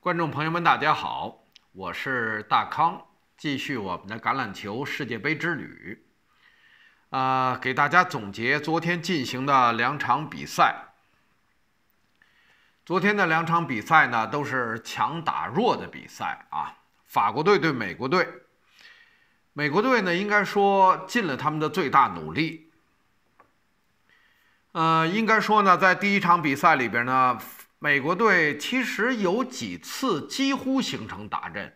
观众朋友们，大家好，我是大康，继续我们的橄榄球世界杯之旅。啊，给大家总结昨天进行的两场比赛。昨天的两场比赛呢，都是强打弱的比赛啊。法国队对美国队，美国队呢，应该说尽了他们的最大努力。呃，应该说呢，在第一场比赛里边呢。美国队其实有几次几乎形成打阵，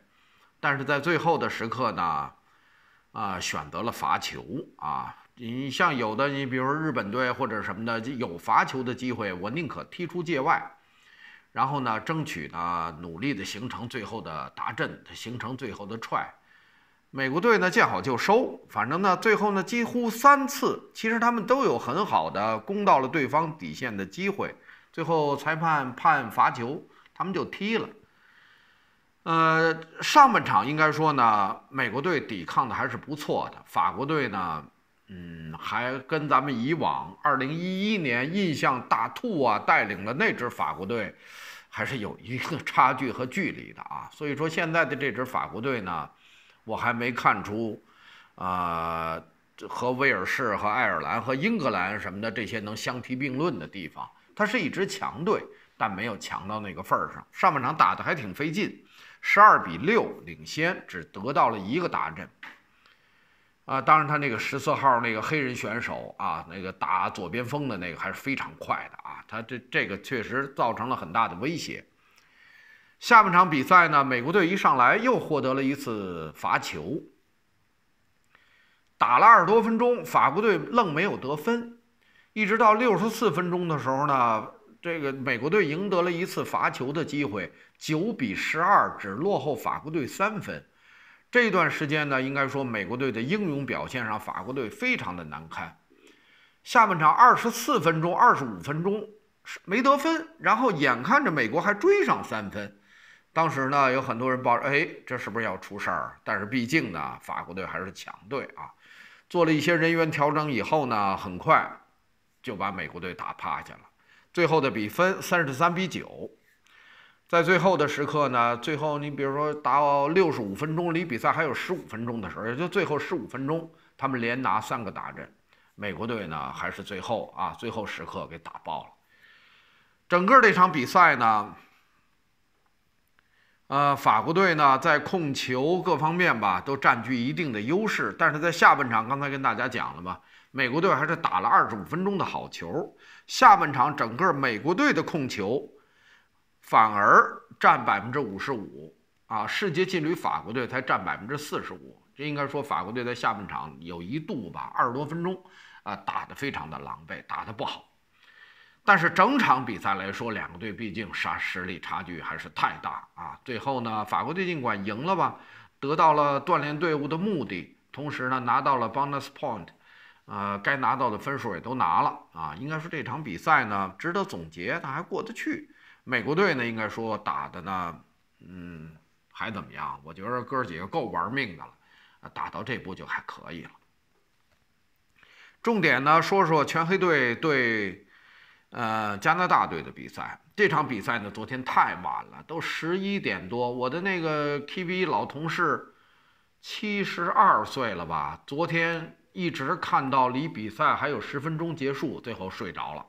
但是在最后的时刻呢，啊，选择了罚球啊。你像有的，你比如说日本队或者什么的，有罚球的机会，我宁可踢出界外，然后呢，争取呢，努力的形成最后的达阵，形成最后的踹。美国队呢，见好就收，反正呢，最后呢，几乎三次，其实他们都有很好的攻到了对方底线的机会。最后裁判判罚球，他们就踢了。呃，上半场应该说呢，美国队抵抗的还是不错的。法国队呢，嗯，还跟咱们以往二零一一年印象大兔啊带领的那支法国队，还是有一个差距和距离的啊。所以说，现在的这支法国队呢，我还没看出啊，和威尔士和爱尔兰和英格兰什么的这些能相提并论的地方。他是一支强队，但没有强到那个份儿上。上半场打的还挺费劲，十二比六领先，只得到了一个达阵。啊，当然他那个十四号那个黑人选手啊，那个打左边锋的那个还是非常快的啊，他这这个确实造成了很大的威胁。下半场比赛呢，美国队一上来又获得了一次罚球，打了二十多分钟，法国队愣没有得分。一直到六十四分钟的时候呢，这个美国队赢得了一次罚球的机会，九比十二只落后法国队三分。这段时间呢，应该说美国队的英勇表现让法国队非常的难堪。下半场二十四分钟、二十五分钟没得分，然后眼看着美国还追上三分。当时呢，有很多人抱着哎，这是不是要出事儿？但是毕竟呢，法国队还是强队啊。做了一些人员调整以后呢，很快。就把美国队打趴下了，最后的比分三十三比九，在最后的时刻呢，最后你比如说打六十五分钟，离比赛还有十五分钟的时候，也就最后十五分钟，他们连拿三个大阵，美国队呢还是最后啊，最后时刻给打爆了，整个这场比赛呢。呃，法国队呢，在控球各方面吧，都占据一定的优势。但是在下半场，刚才跟大家讲了嘛，美国队还是打了二十五分钟的好球。下半场整个美国队的控球，反而占百分之五十五啊，世界劲旅法国队才占百分之四十五。这应该说法国队在下半场有一度吧，二十多分钟啊，打的非常的狼狈，打的不好。但是整场比赛来说，两个队毕竟杀实力差距还是太大啊。最后呢，法国队尽管赢了吧，得到了锻炼队伍的目的，同时呢拿到了 bonus point，呃，该拿到的分数也都拿了啊。应该说这场比赛呢值得总结，但还过得去。美国队呢，应该说打的呢，嗯，还怎么样？我觉得哥儿几个够玩命的了，打到这步就还可以了。重点呢，说说全黑队对。呃，加拿大队的比赛，这场比赛呢，昨天太晚了，都十一点多。我的那个 TV 老同事，七十二岁了吧？昨天一直看到离比赛还有十分钟结束，最后睡着了。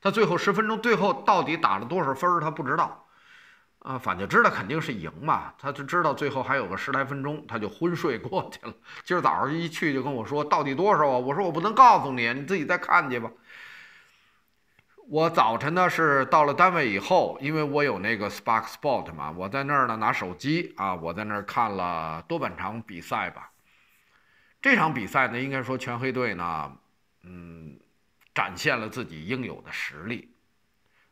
他最后十分钟，最后到底打了多少分儿，他不知道。啊，反正知道肯定是赢嘛。他就知道最后还有个十来分钟，他就昏睡过去了。今儿早上一去就跟我说到底多少啊？我说我不能告诉你，你自己再看去吧。我早晨呢是到了单位以后，因为我有那个 Spark Sport 嘛，我在那儿呢拿手机啊，我在那儿看了多半场比赛吧。这场比赛呢，应该说全黑队呢，嗯，展现了自己应有的实力，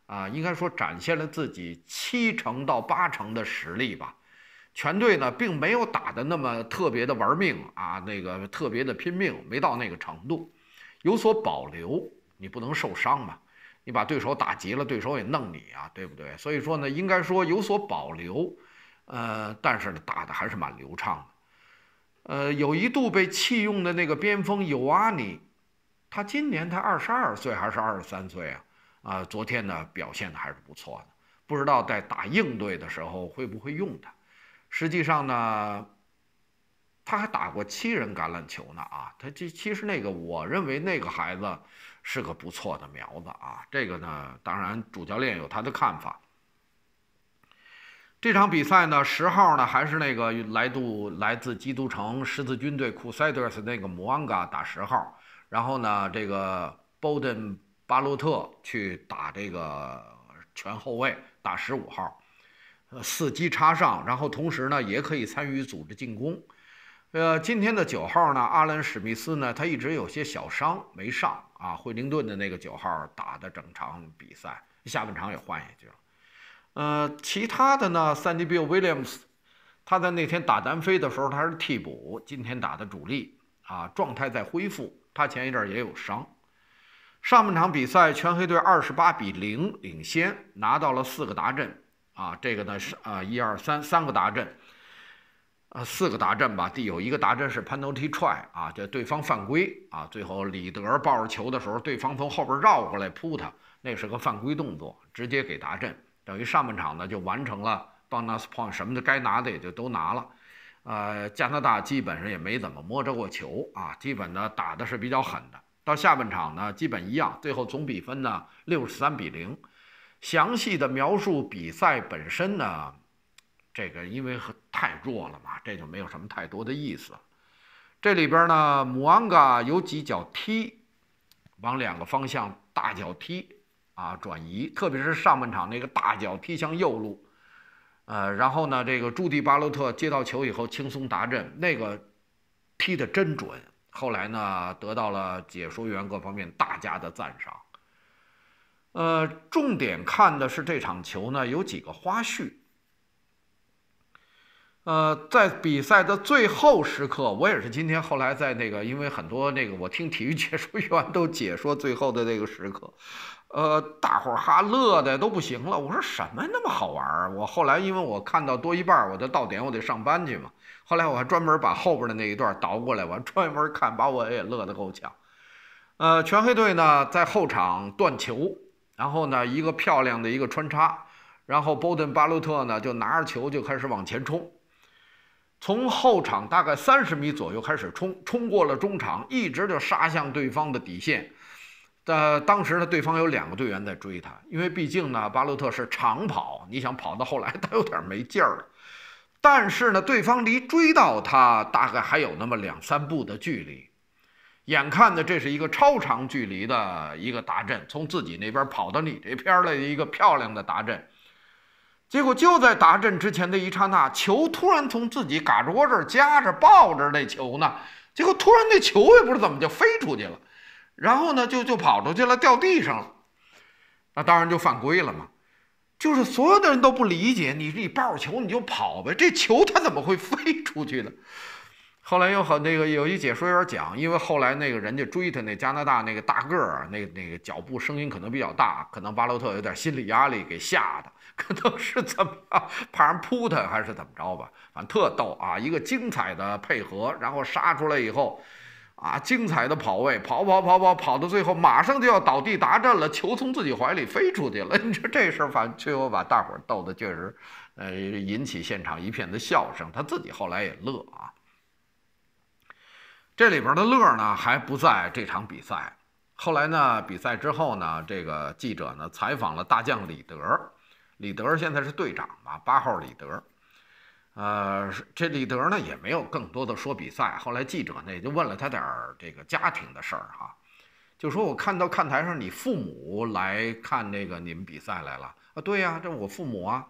啊，应该说展现了自己七成到八成的实力吧。全队呢并没有打的那么特别的玩命啊，那个特别的拼命，没到那个程度，有所保留，你不能受伤嘛。你把对手打急了，对手也弄你啊，对不对？所以说呢，应该说有所保留，呃，但是呢，打的还是蛮流畅的。呃，有一度被弃用的那个边锋尤阿尼，他今年才二十二岁还是二十三岁啊？啊，昨天呢表现的还是不错的，不知道在打硬队的时候会不会用他。实际上呢。他还打过七人橄榄球呢啊！他这其实那个，我认为那个孩子是个不错的苗子啊。这个呢，当然主教练有他的看法。这场比赛呢，十号呢还是那个来度来自基督城十字军队库塞德斯那个莫安嘎打十号，然后呢，这个波顿巴洛特去打这个全后卫打十五号，呃，伺机插上，然后同时呢也可以参与组织进攻。呃，今天的九号呢，阿伦史密斯呢，他一直有些小伤没上啊。惠灵顿的那个九号打的整场比赛，下半场也换下去了。呃，其他的呢，w 迪比尔 i a m s 他在那天打南非的时候他是替补，今天打的主力啊，状态在恢复。他前一阵也有伤，上半场比赛全黑队二十八比零领先，拿到了四个达阵啊，这个呢是啊一二三三个达阵。呃，四个达阵吧，第有一个达阵是 penalty try 啊，这对方犯规啊，最后李德抱着球的时候，对方从后边绕过来扑他，那是个犯规动作，直接给达阵，等于上半场呢就完成了 bonus point 什么的该拿的也就都拿了，呃，加拿大基本上也没怎么摸着过球啊，基本呢打的是比较狠的，到下半场呢基本一样，最后总比分呢六十三比零，详细的描述比赛本身呢。这个因为太弱了嘛，这就没有什么太多的意思。这里边呢，姆昂嘎有几脚踢，往两个方向大脚踢啊转移，特别是上半场那个大脚踢向右路，呃，然后呢，这个朱迪巴洛特接到球以后轻松达阵，那个踢的真准。后来呢，得到了解说员各方面大家的赞赏。呃，重点看的是这场球呢有几个花絮。呃，在比赛的最后时刻，我也是今天后来在那个，因为很多那个，我听体育解说员都解说最后的那个时刻，呃，大伙儿哈乐的都不行了。我说什么那么好玩儿？我后来因为我看到多一半，我就到点，我得上班去嘛。后来我还专门把后边的那一段倒过来，我专门看，把我也乐得够呛。呃，全黑队呢在后场断球，然后呢一个漂亮的一个穿插，然后波顿巴洛特呢就拿着球就开始往前冲。从后场大概三十米左右开始冲，冲过了中场，一直就杀向对方的底线。但当时呢，对方有两个队员在追他，因为毕竟呢，巴洛特是长跑，你想跑到后来，他有点没劲儿了。但是呢，对方离追到他大概还有那么两三步的距离，眼看呢，这是一个超长距离的一个达阵，从自己那边跑到你这片的一个漂亮的达阵。结果就在达阵之前的一刹那，球突然从自己嘎吱窝这儿夹着抱着那球呢。结果突然那球也不知道怎么就飞出去了，然后呢就就跑出去了，掉地上了。那当然就犯规了嘛。就是所有的人都不理解，你你抱着球你就跑呗，这球它怎么会飞出去呢？后来又和那个有一解说员讲，因为后来那个人家追他那加拿大那个大个儿，那那个脚步声音可能比较大，可能巴洛特有点心理压力给吓的。可能是怎么怕人扑他，还是怎么着吧？反正特逗啊！一个精彩的配合，然后杀出来以后，啊，精彩的跑位，跑跑跑跑跑到最后，马上就要倒地达阵了，球从自己怀里飞出去了。你说这事儿，反正最后把大伙儿逗得确实，呃，引起现场一片的笑声。他自己后来也乐啊。这里边的乐呢，还不在这场比赛。后来呢，比赛之后呢，这个记者呢采访了大将李德。李德现在是队长嘛，八号李德，呃，这李德呢也没有更多的说比赛。后来记者呢也就问了他点儿这个家庭的事儿哈，就说我看到看台上你父母来看那个你们比赛来了啊？对呀，这我父母啊。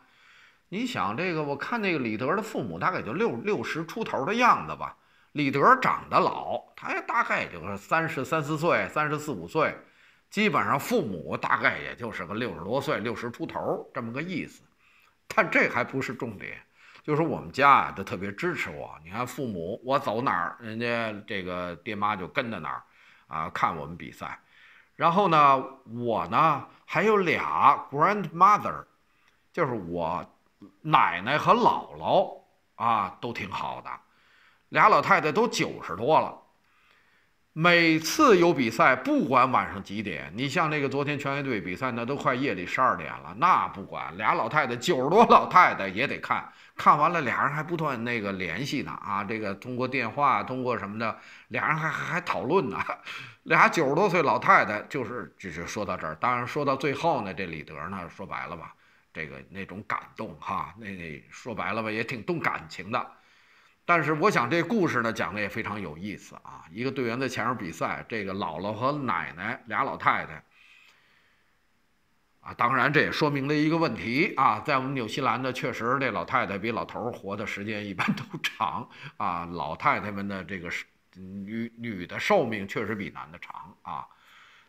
你想这个，我看那个李德的父母大概就六六十出头的样子吧。李德长得老，他也大概也就是三十三四岁，三十四五岁。基本上父母大概也就是个六十多岁、六十出头这么个意思，但这还不是重点。就是我们家啊都特别支持我，你看父母我走哪儿，人家这个爹妈就跟在哪儿，啊，看我们比赛。然后呢，我呢还有俩 grandmother，就是我奶奶和姥姥啊，都挺好的，俩老太太都九十多了。每次有比赛，不管晚上几点，你像那个昨天全运队比赛，那都快夜里十二点了，那不管俩老太太，九十多老太太也得看，看完了俩人还不断那个联系呢啊，这个通过电话，通过什么的，俩人还还还讨论呢，俩九十多岁老太太就是就是说到这儿，当然说到最后呢，这李德呢说白了吧，这个那种感动哈，那说白了吧也挺动感情的。但是我想这故事呢讲的也非常有意思啊，一个队员在前面比赛，这个姥姥和奶奶俩老太太，啊，当然这也说明了一个问题啊，在我们纽西兰的确实这老太太比老头儿活的时间一般都长啊，老太太们的这个女女的寿命确实比男的长啊，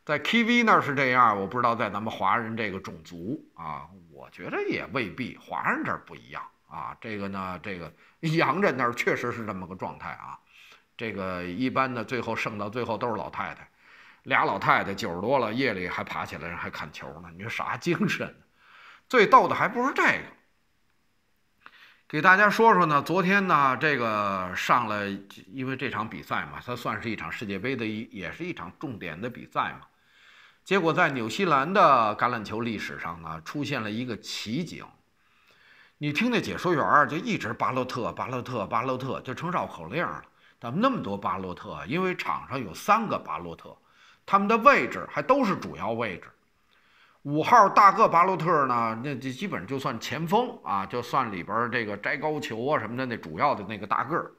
在 K V 那儿是这样，我不知道在咱们华人这个种族啊，我觉得也未必，华人这儿不一样。啊，这个呢，这个洋 人那儿确实是这么个状态啊。这个一般的最后剩到最后都是老太太，俩老太太九十多了，夜里还爬起来还看球呢。你说啥精神？最逗的还不是这个，给大家说说呢。昨天呢，这个上了，因为这场比赛嘛，它算是一场世界杯的一，也是一场重点的比赛嘛。结果在纽西兰的橄榄球历史上呢，出现了一个奇景。你听那解说员儿就一直巴洛特巴洛特巴洛特，就成绕口令了。怎么那么多巴洛特？因为场上有三个巴洛特，他们的位置还都是主要位置。五号大个巴洛特呢，那就基本就算前锋啊，就算里边这个摘高球啊什么的那主要的那个大个儿。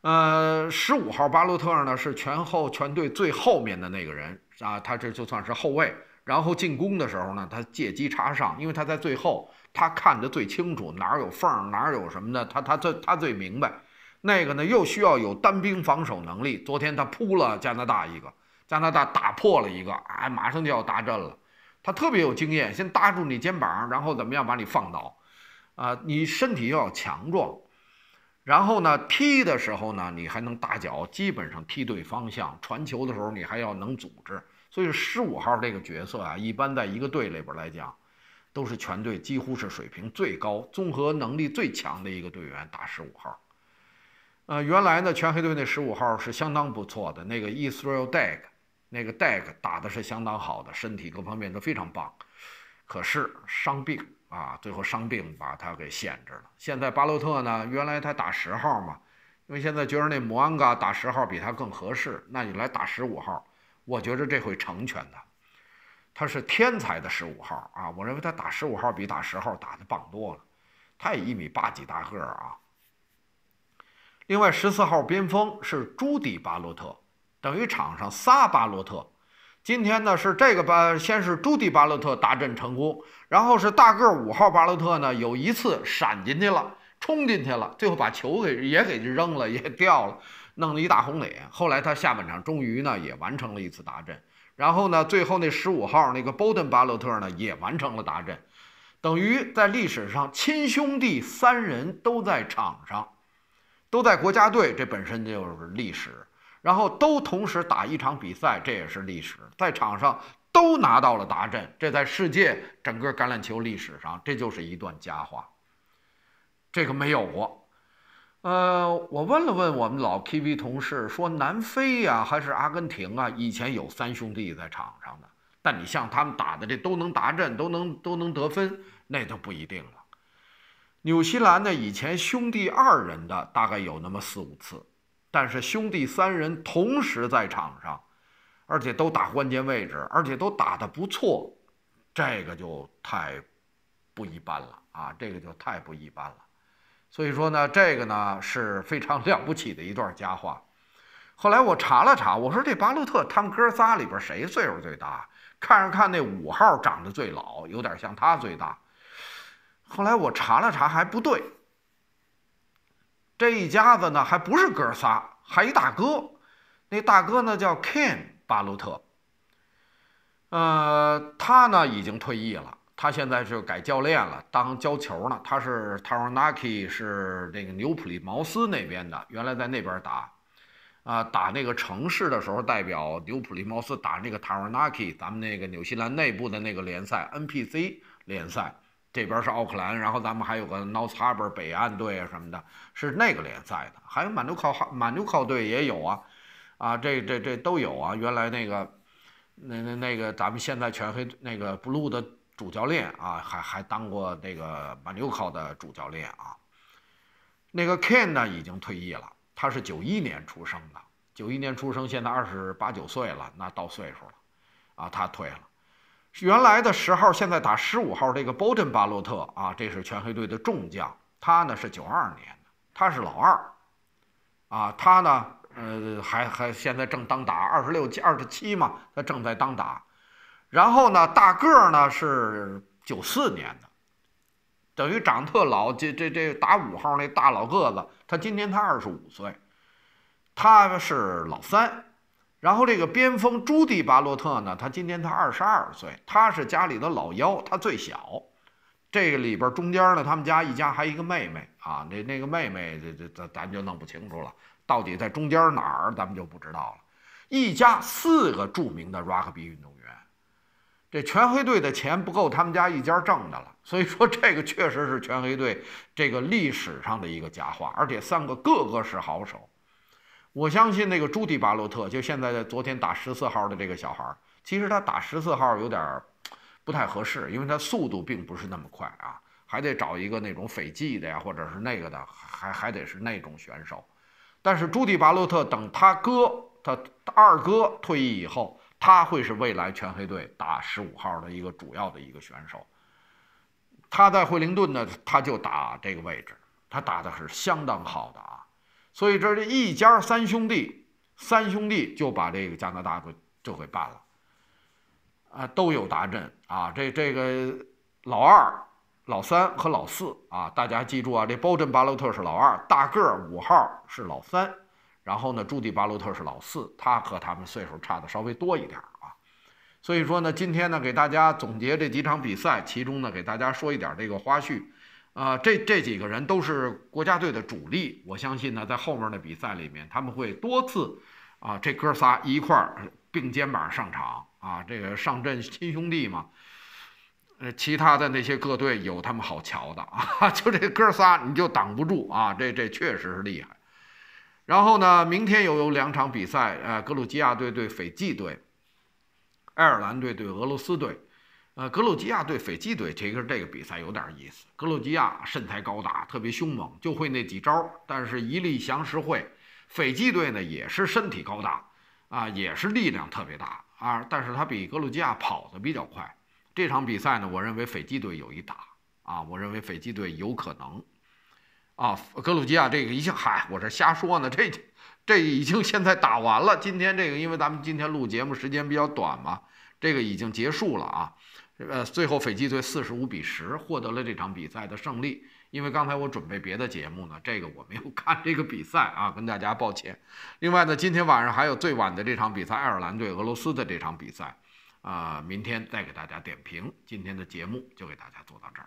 呃，十五号巴洛特呢是全后全队最后面的那个人啊，他这就算是后卫。然后进攻的时候呢，他借机插上，因为他在最后。他看得最清楚，哪儿有缝儿，哪儿有什么呢？他他最他最明白。那个呢，又需要有单兵防守能力。昨天他扑了加拿大一个，加拿大打破了一个，哎，马上就要达阵了。他特别有经验，先搭住你肩膀，然后怎么样把你放倒？啊，你身体又要强壮，然后呢，踢的时候呢，你还能打脚，基本上踢对方向。传球的时候，你还要能组织。所以十五号这个角色啊，一般在一个队里边来讲。都是全队几乎是水平最高、综合能力最强的一个队员打十五号。呃，原来呢，全黑队那十五号是相当不错的，那个 Israel Dag，那个 Dag 打的是相当好的，身体各方面都非常棒。可是伤病啊，最后伤病把他给限制了。现在巴洛特呢，原来他打十号嘛，因为现在觉得那摩安嘎打十号比他更合适，那你来打十五号，我觉着这会成全他。他是天才的十五号啊！我认为他打十五号比打十号打的棒多了。他也一米八几大个儿啊。另外十四号边锋是朱迪巴洛特，等于场上仨巴洛特。今天呢是这个班，先是朱迪巴洛特达阵成功，然后是大个五号巴洛特呢有一次闪进去了，冲进去了，最后把球给也给扔了，也掉了，弄了一大红脸。后来他下半场终于呢也完成了一次达阵。然后呢，最后那十五号那个 b o n 巴洛特呢，也完成了达阵，等于在历史上亲兄弟三人都在场上，都在国家队，这本身就是历史。然后都同时打一场比赛，这也是历史，在场上都拿到了达阵，这在世界整个橄榄球历史上，这就是一段佳话，这个没有过。呃，我问了问我们老 k V 同事，说南非呀，还是阿根廷啊？以前有三兄弟在场上的，但你像他们打的这都能达阵，都能都能得分，那就不一定了。纽西兰呢，以前兄弟二人的大概有那么四五次，但是兄弟三人同时在场上，而且都打关键位置，而且都打的不错，这个就太不一般了啊！这个就太不一般了。所以说呢，这个呢是非常 了不起的一段佳话。后来我查了查，我说这巴洛特他们哥仨里边谁岁数最大？看着看那五号长得最老，有点像他最大。后来我查了查，还不对。这一家子呢，还不是哥仨，还一大哥。那大哥呢叫 Ken 巴洛特，呃，他呢已经退役了。他现在就改教练了，当教球呢。他是 t a r n a k i 是那个纽普利茅斯那边的，原来在那边打，啊，打那个城市的时候代表纽普利茅斯打那个 t a r n a k i 咱们那个纽西兰内部的那个联赛 NPC 联赛，这边是奥克兰，然后咱们还有个 North h a r b o r 北岸队啊什么的，是那个联赛的，还有马纽考马纽考队也有啊，啊，这这这都有啊，原来那个，那那那个咱们现在全黑那个 Blue 的。主教练啊，还还当过那个马纽考的主教练啊。那个 Ken 呢，已经退役了。他是九一年出生的，九一年出生，现在二十八九岁了，那到岁数了，啊，他退了。原来的十号，现在打十五号，这个 Bolton 巴洛特啊，这是全黑队的重将。他呢是九二年的，他是老二，啊，他呢，呃，还还现在正当打二十六、二十七嘛，他正在当打。然后呢，大个儿呢是九四年的，等于长特老。这这这打五号那大老个子，他今年他二十五岁，他是老三。然后这个边锋朱棣巴洛特呢，他今年他二十二岁，他是家里的老幺，他最小。这个里边中间呢，他们家一家还一个妹妹啊，那那个妹妹这这咱就弄不清楚了，到底在中间哪儿咱们就不知道了。一家四个著名的 rugby 运动。这全黑队的钱不够他们家一家挣的了，所以说这个确实是全黑队这个历史上的一个佳话，而且三个个个是好手。我相信那个朱迪巴洛特，就现在在昨天打十四号的这个小孩儿，其实他打十四号有点儿不太合适，因为他速度并不是那么快啊，还得找一个那种斐济的呀，或者是那个的，还还得是那种选手。但是朱迪巴洛特等他哥，他二哥退役以后。他会是未来全黑队打十五号的一个主要的一个选手。他在惠灵顿呢，他就打这个位置，他打的是相当好的啊。所以这这一家三兄弟，三兄弟就把这个加拿大给就给办了。啊，都有达阵啊，这这个老二、老三和老四啊，大家记住啊，这包振巴洛特是老二，大个五号是老三。然后呢，朱迪·巴洛特是老四，他和他们岁数差的稍微多一点啊，所以说呢，今天呢给大家总结这几场比赛，其中呢给大家说一点这个花絮，啊，这这几个人都是国家队的主力，我相信呢在后面的比赛里面他们会多次，啊，这哥仨一块儿并肩膀上场啊，这个上阵亲兄弟嘛，呃，其他的那些各队有他们好瞧的啊，就这哥仨你就挡不住啊，这这确实是厉害。然后呢，明天又有两场比赛，呃，格鲁吉亚队对斐济队，爱尔兰队对俄罗斯队，呃，格鲁吉亚队、斐济队，这个这个比赛有点意思。格鲁吉亚身材高大，特别凶猛，就会那几招，但是一力降十会。斐济队呢，也是身体高大，啊，也是力量特别大啊，但是他比格鲁吉亚跑得比较快。这场比赛呢，我认为斐济队有一打啊，我认为斐济队有可能。啊，格鲁吉亚这个一下，嗨，我这瞎说呢。这，这已经现在打完了。今天这个，因为咱们今天录节目时间比较短嘛，这个已经结束了啊。呃，最后斐济队四十五比十获得了这场比赛的胜利。因为刚才我准备别的节目呢，这个我没有看这个比赛啊，跟大家抱歉。另外呢，今天晚上还有最晚的这场比赛，爱尔兰对俄罗斯的这场比赛，啊，明天再给大家点评今天的节目，就给大家做到这儿。